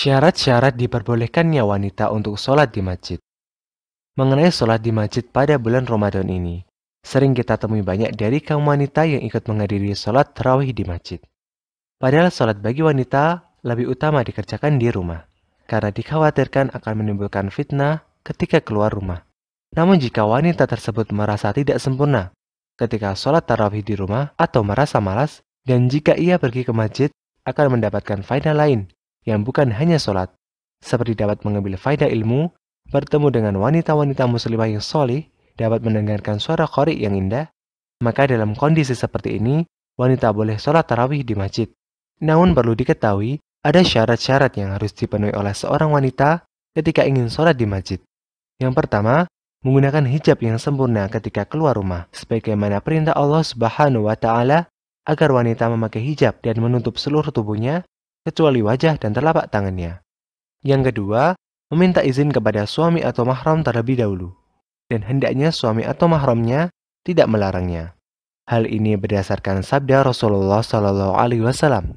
Syarat-syarat diperbolehkannya wanita untuk sholat di masjid. Mengenai sholat di masjid pada bulan Ramadan ini, sering kita temui banyak dari kaum wanita yang ikut menghadiri sholat terawih di masjid. Padahal sholat bagi wanita lebih utama dikerjakan di rumah, karena dikhawatirkan akan menimbulkan fitnah ketika keluar rumah. Namun jika wanita tersebut merasa tidak sempurna ketika sholat tarawih di rumah atau merasa malas, dan jika ia pergi ke masjid, akan mendapatkan faedah lain yang bukan hanya sholat, seperti dapat mengambil faedah ilmu, bertemu dengan wanita-wanita muslimah yang solih, dapat mendengarkan suara kori yang indah, maka dalam kondisi seperti ini, wanita boleh sholat tarawih di masjid. Namun perlu diketahui, ada syarat-syarat yang harus dipenuhi oleh seorang wanita ketika ingin sholat di masjid. Yang pertama, menggunakan hijab yang sempurna ketika keluar rumah, sebagaimana perintah Allah Subhanahu wa Ta'ala agar wanita memakai hijab dan menutup seluruh tubuhnya kecuali wajah dan telapak tangannya. Yang kedua, meminta izin kepada suami atau mahram terlebih dahulu, dan hendaknya suami atau mahramnya tidak melarangnya. Hal ini berdasarkan sabda Rasulullah Shallallahu Alaihi Wasallam.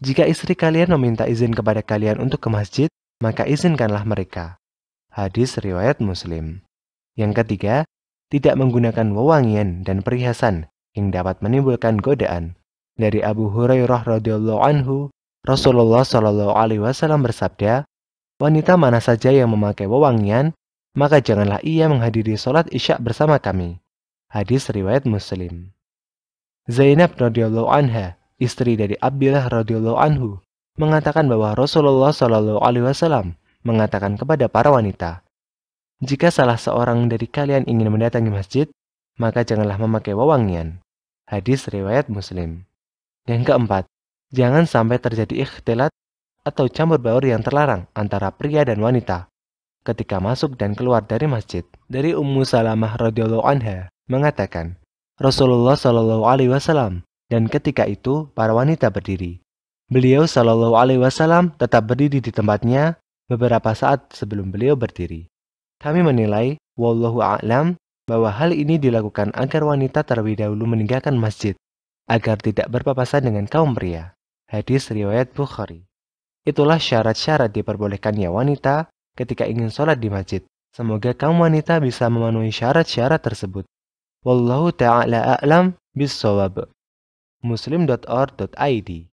Jika istri kalian meminta izin kepada kalian untuk ke masjid, maka izinkanlah mereka. Hadis riwayat Muslim. Yang ketiga, tidak menggunakan wewangian dan perhiasan yang dapat menimbulkan godaan. Dari Abu Hurairah radhiyallahu anhu, Rasulullah Shallallahu Alaihi Wasallam bersabda, wanita mana saja yang memakai wewangian, maka janganlah ia menghadiri sholat isya bersama kami. Hadis riwayat Muslim. Zainab radhiyallahu anha, istri dari Abdullah radhiyallahu anhu, mengatakan bahwa Rasulullah Shallallahu Alaihi Wasallam mengatakan kepada para wanita, jika salah seorang dari kalian ingin mendatangi masjid, maka janganlah memakai wewangian. Hadis riwayat Muslim. Yang keempat, Jangan sampai terjadi ikhtilat atau campur baur yang terlarang antara pria dan wanita ketika masuk dan keluar dari masjid. Dari Ummu Salamah radhiyallahu anha mengatakan, Rasulullah shallallahu alaihi wasallam dan ketika itu para wanita berdiri. Beliau shallallahu alaihi wasallam tetap berdiri di tempatnya beberapa saat sebelum beliau berdiri. Kami menilai wallahu a'lam bahwa hal ini dilakukan agar wanita terlebih dahulu meninggalkan masjid agar tidak berpapasan dengan kaum pria. Hadis riwayat Bukhari. Itulah syarat-syarat diperbolehkannya wanita ketika ingin sholat di masjid. Semoga kamu wanita bisa memenuhi syarat-syarat tersebut. Wallahu ta'ala a'lam bisawab. muslim.or.id